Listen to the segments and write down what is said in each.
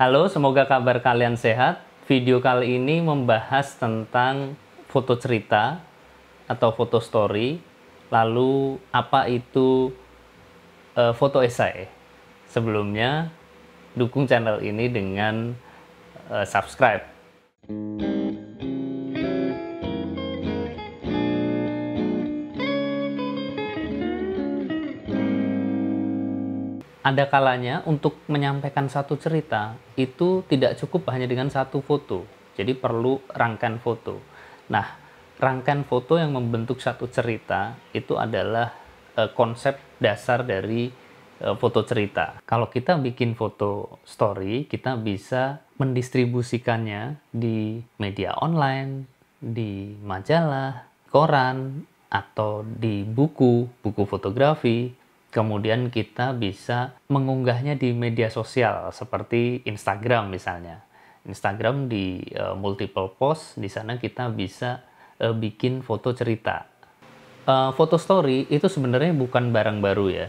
Halo, semoga kabar kalian sehat. Video kali ini membahas tentang foto cerita atau foto story, lalu apa itu uh, foto esai. Sebelumnya, dukung channel ini dengan uh, subscribe. ada kalanya untuk menyampaikan satu cerita itu tidak cukup hanya dengan satu foto. Jadi perlu rangkaian foto. Nah, rangkaian foto yang membentuk satu cerita itu adalah e, konsep dasar dari e, foto cerita. Kalau kita bikin foto story, kita bisa mendistribusikannya di media online, di majalah, koran, atau di buku, buku fotografi, kemudian kita bisa mengunggahnya di media sosial seperti Instagram misalnya. Instagram di uh, multiple post, di sana kita bisa uh, bikin foto cerita. Uh, foto story itu sebenarnya bukan barang baru ya.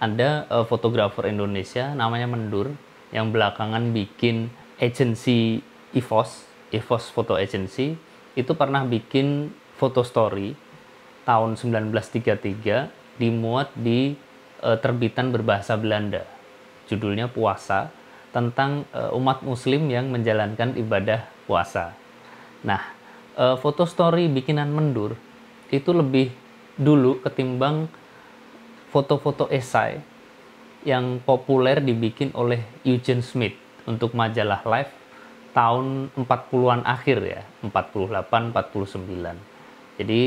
Ada uh, fotografer Indonesia namanya Mendur yang belakangan bikin agency EVOS, EVOS Photo Agency, itu pernah bikin foto story tahun 1933 dimuat di Eh, terbitan berbahasa Belanda. Judulnya Puasa tentang eh, umat muslim yang menjalankan ibadah puasa. Nah, eh, foto story bikinan Mendur itu lebih dulu ketimbang foto-foto esai yang populer dibikin oleh Eugene Smith untuk majalah Life tahun 40-an akhir ya, 48, 49. Jadi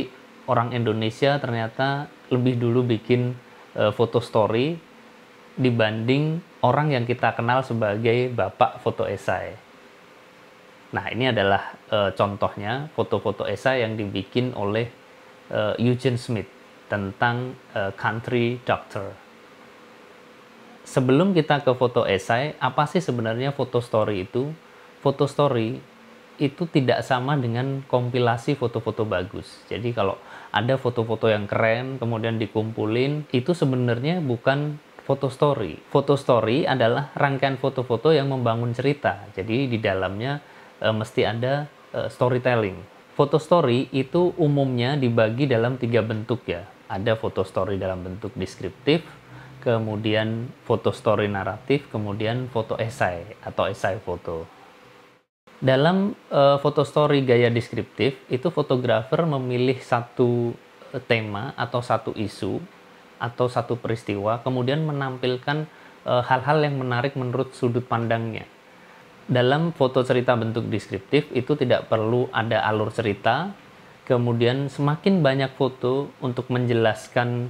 orang Indonesia ternyata lebih dulu bikin Eh, foto story dibanding orang yang kita kenal sebagai bapak foto esai. Ya. Nah, ini adalah uh, contohnya foto-foto esai yang dibikin oleh uh, Eugene Smith tentang uh, country doctor. Sebelum kita ke foto esai, apa sih sebenarnya foto story itu? Foto story itu tidak sama dengan kompilasi foto-foto bagus. Jadi kalau ada foto-foto yang keren kemudian dikumpulin itu sebenarnya bukan foto story. Foto story adalah rangkaian foto-foto yang membangun cerita. Jadi di dalamnya e, mesti ada e, storytelling. Foto story itu umumnya dibagi dalam tiga bentuk ya. Ada foto story dalam bentuk deskriptif, kemudian foto story naratif, kemudian foto esai atau esai foto dalam uh, foto story gaya deskriptif itu fotografer memilih satu eh, tema atau satu isu atau satu peristiwa kemudian menampilkan eh, hal-hal uh, yang menarik menurut sudut pandangnya. Dalam foto cerita bentuk deskriptif itu tidak perlu ada alur cerita. Kemudian semakin banyak foto untuk menjelaskan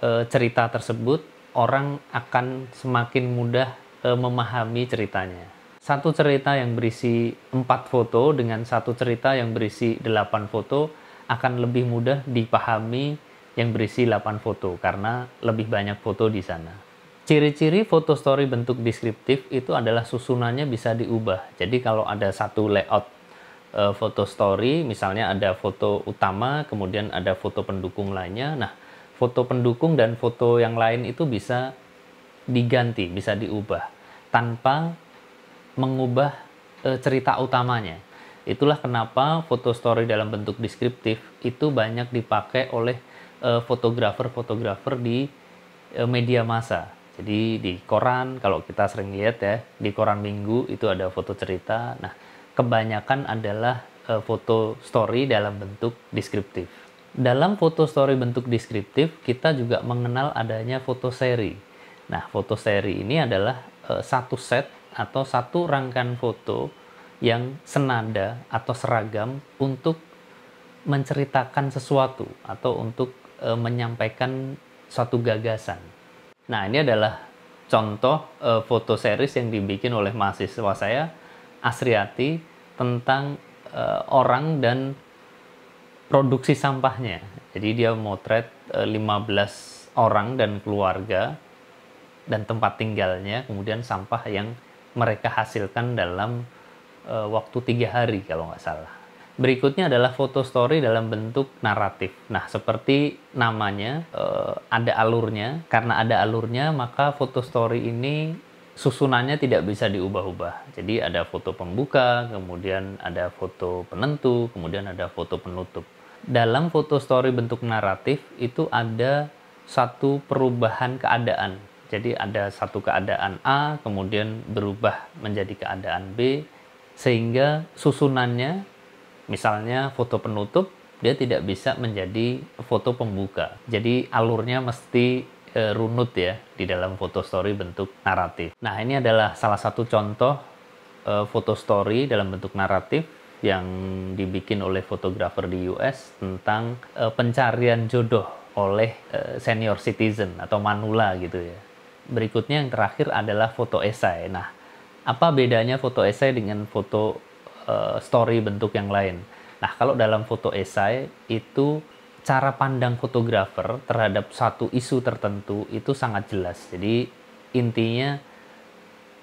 uh, cerita tersebut, orang akan semakin mudah uh, memahami ceritanya satu cerita yang berisi empat foto dengan satu cerita yang berisi delapan foto akan lebih mudah dipahami yang berisi delapan foto karena lebih banyak foto di sana. Ciri-ciri foto story bentuk deskriptif itu adalah susunannya bisa diubah. Jadi kalau ada satu layout e, foto story, misalnya ada foto utama, kemudian ada foto pendukung lainnya. Nah, foto pendukung dan foto yang lain itu bisa diganti, bisa diubah tanpa mengubah e, cerita utamanya. Itulah kenapa foto story dalam bentuk deskriptif itu banyak dipakai oleh eh, fotografer-fotografer di e, media massa. Jadi di koran kalau kita sering lihat ya, di koran Minggu itu ada foto cerita. Nah, kebanyakan adalah e, foto story dalam bentuk deskriptif. Dalam foto story bentuk deskriptif, kita juga mengenal adanya foto seri. Nah, foto seri ini adalah e, satu set atau satu rangkaian foto yang senada atau seragam untuk menceritakan sesuatu atau untuk e, menyampaikan suatu gagasan. Nah, ini adalah contoh e, foto series yang dibikin oleh mahasiswa saya Asriati tentang e, orang dan produksi sampahnya. Jadi dia motret e, 15 orang dan keluarga dan tempat tinggalnya, kemudian sampah yang mereka hasilkan dalam uh, waktu tiga hari kalau nggak salah. Berikutnya adalah foto story dalam bentuk naratif. Nah, seperti namanya eh, ada alurnya. Karena ada alurnya, maka foto story ini susunannya tidak bisa diubah-ubah. Jadi ada foto pembuka, kemudian ada foto penentu, kemudian ada foto penutup. Dalam foto story bentuk naratif itu ada satu perubahan keadaan jadi ada satu keadaan A kemudian berubah menjadi keadaan B sehingga susunannya misalnya foto penutup dia tidak bisa menjadi foto pembuka. Jadi alurnya mesti e, runut ya di dalam foto story bentuk naratif. Nah, ini adalah salah satu contoh e, foto story dalam bentuk naratif yang dibikin oleh fotografer di US tentang e, pencarian jodoh oleh e, senior citizen atau manula gitu ya berikutnya yang terakhir adalah foto esai. Nah, apa bedanya foto esai dengan foto uh, story bentuk yang lain? Nah, kalau dalam foto esai itu cara pandang fotografer terhadap satu isu tertentu itu sangat jelas. Jadi intinya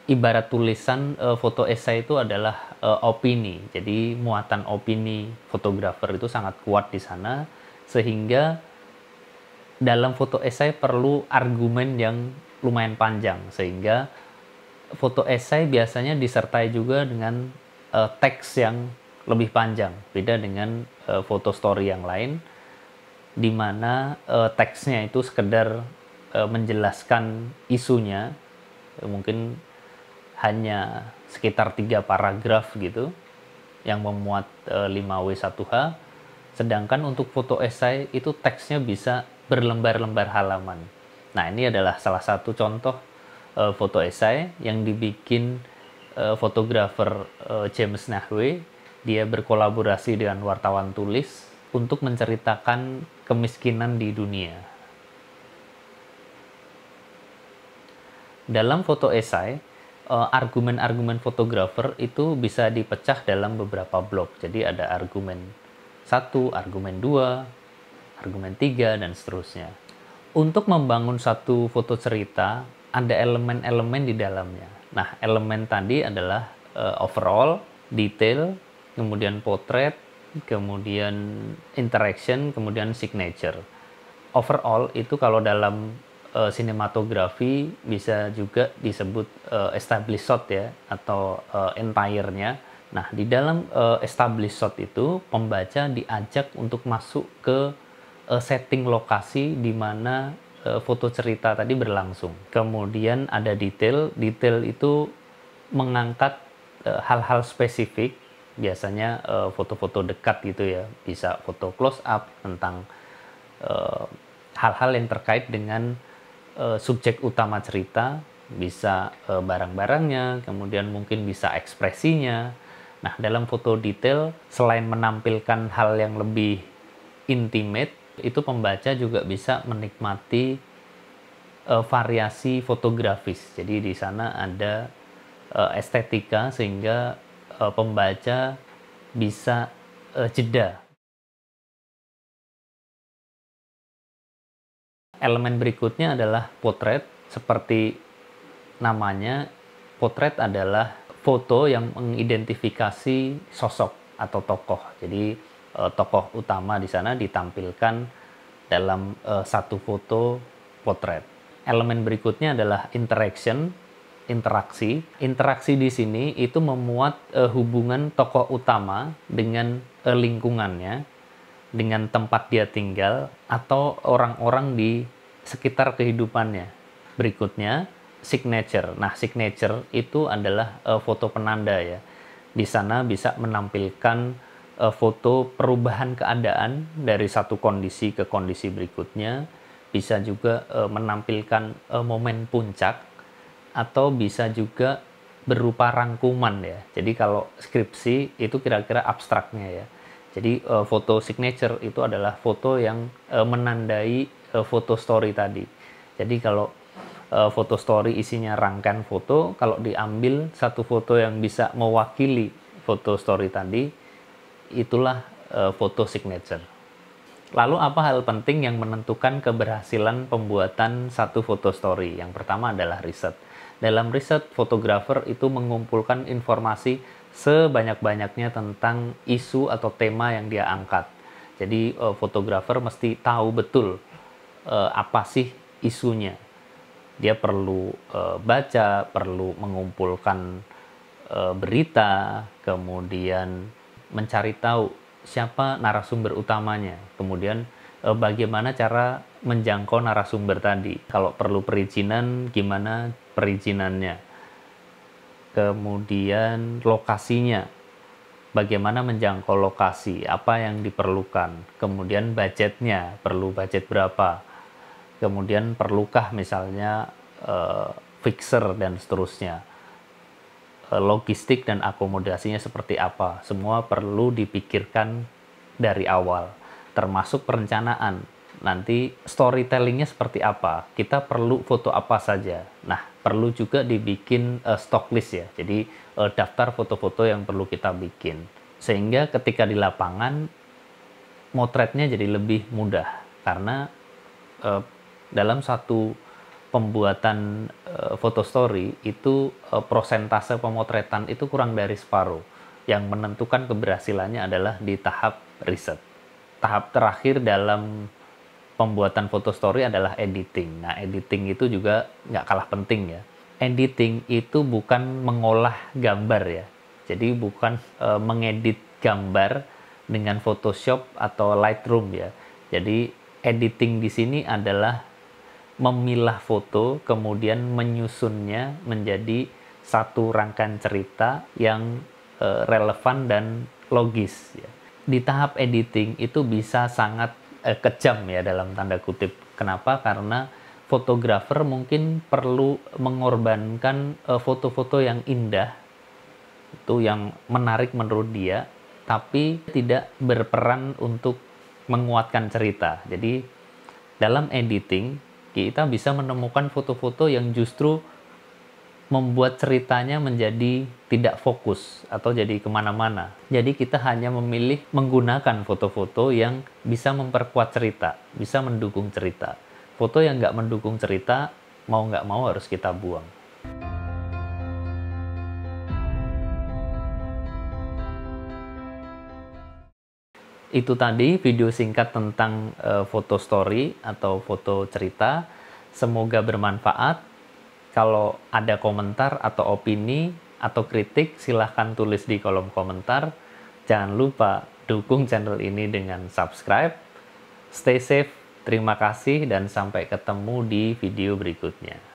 ibarat tulisan uh, foto esai itu adalah uh, opini. Jadi muatan opini fotografer itu sangat kuat di sana sehingga dalam foto esai perlu argumen yang lumayan panjang sehingga foto esai biasanya disertai juga dengan uh, teks yang lebih panjang beda dengan uh, foto story yang lain di mana uh, teksnya itu sekedar uh, menjelaskan isunya mungkin hanya sekitar tiga paragraf gitu yang memuat uh, 5W1H sedangkan untuk foto esai itu teksnya bisa berlembar-lembar halaman Nah, ini adalah salah satu contoh uh, foto esai yang dibikin uh, fotografer uh, James Nahwe. Dia berkolaborasi dengan wartawan tulis untuk menceritakan kemiskinan di dunia. Dalam foto esai, argumen-argumen fotografer itu bisa dipecah dalam beberapa blok. Jadi ada argumen satu argumen dua argumen tiga dan seterusnya untuk membangun satu foto cerita ada elemen-elemen di dalamnya. Nah, elemen tadi adalah uh, overall, detail, kemudian potret, kemudian interaction, kemudian signature. Overall itu kalau dalam uh, sinematografi bisa juga disebut uh, established shot ya atau uh, entire-nya. Nah, di dalam uh, established shot itu pembaca diajak untuk masuk ke uh, setting lokasi di mana uh, foto cerita tadi berlangsung. Kemudian ada detail, detail itu mengangkat eh, hal-hal uh, spesifik, biasanya foto-foto uh, dekat gitu ya, bisa foto close up tentang hal-hal uh, yang terkait dengan uh, subjek utama cerita, bisa uh, barang-barangnya, kemudian mungkin bisa ekspresinya. Nah, dalam foto detail selain menampilkan hal yang lebih intimate itu pembaca juga bisa menikmati uh, variasi fotografis. Jadi di sana ada uh, estetika sehingga uh, pembaca bisa uh, jeda. Elemen berikutnya adalah potret seperti namanya potret adalah foto yang mengidentifikasi sosok atau tokoh. Jadi uh, tokoh utama di sana ditampilkan dalam uh, satu foto potret. Elemen berikutnya adalah interaction, interaksi. Interaksi di sini itu memuat uh, hubungan tokoh utama dengan uh, lingkungannya, dengan tempat dia tinggal atau orang-orang di sekitar kehidupannya. Berikutnya signature. Nah, signature itu adalah uh, foto penanda ya. Di sana bisa menampilkan Eh, foto perubahan keadaan dari satu kondisi ke kondisi berikutnya, bisa juga uh, menampilkan uh, momen puncak atau bisa juga berupa rangkuman ya. Jadi kalau skripsi itu kira-kira abstraknya ya. Jadi uh, foto signature itu adalah foto yang uh, menandai uh, foto story tadi. Jadi kalau foto story isinya rangkaian foto, kalau diambil satu foto yang bisa mewakili foto story tadi, itulah uh, foto signature. Lalu apa hal penting yang menentukan keberhasilan pembuatan satu foto story? Yang pertama adalah riset. Dalam riset, fotografer itu mengumpulkan informasi sebanyak-banyaknya tentang isu atau tema yang dia angkat. Jadi uh, fotografer mesti tahu betul uh, apa sih isunya. Dia perlu uh, baca, perlu mengumpulkan uh, berita, kemudian mencari tahu siapa narasumber utamanya, kemudian eh, bagaimana cara menjangkau narasumber tadi. Kalau perlu perizinan, gimana perizinannya? Kemudian lokasinya, bagaimana menjangkau lokasi, apa yang diperlukan, kemudian budgetnya, perlu budget berapa, kemudian perlukah misalnya uh, fixer dan seterusnya Eh, logistik dan akomodasinya seperti apa. Semua perlu dipikirkan dari awal, termasuk perencanaan. Nanti storytellingnya seperti apa, kita perlu foto apa saja. Nah, perlu juga dibikin uh, stock list ya, jadi uh, daftar foto-foto yang perlu kita bikin. Sehingga ketika di lapangan, motretnya jadi lebih mudah. Karena uh, dalam satu pembuatan uh, foto story itu uh, prosentase pemotretan itu kurang dari separuh. Yang menentukan keberhasilannya adalah di tahap riset. Tahap terakhir dalam pembuatan foto story adalah editing. Nah, editing itu juga nggak kalah penting ya. Editing itu bukan mengolah gambar ya. Jadi bukan e, mengedit gambar dengan Photoshop atau Lightroom ya. Jadi editing di sini adalah memilah foto kemudian menyusunnya menjadi satu rangkaian cerita yang eh, relevan dan logis ya. Di tahap editing itu bisa sangat eh, kejam ya dalam tanda kutip. Kenapa? Karena fotografer mungkin perlu mengorbankan eh, foto-foto yang indah itu yang menarik menurut dia tapi tidak berperan untuk menguatkan cerita. Jadi dalam editing kita bisa menemukan foto-foto yang justru membuat ceritanya menjadi tidak fokus atau jadi kemana-mana. Jadi kita hanya memilih menggunakan foto-foto yang bisa memperkuat cerita, bisa mendukung cerita. Foto yang nggak mendukung cerita, mau nggak mau harus kita buang. itu tadi video singkat tentang uh, foto story atau foto cerita. Semoga bermanfaat. Kalau ada komentar atau opini atau kritik, silahkan tulis di kolom komentar. Jangan lupa dukung channel ini dengan subscribe. Stay safe, terima kasih, dan sampai ketemu di video berikutnya.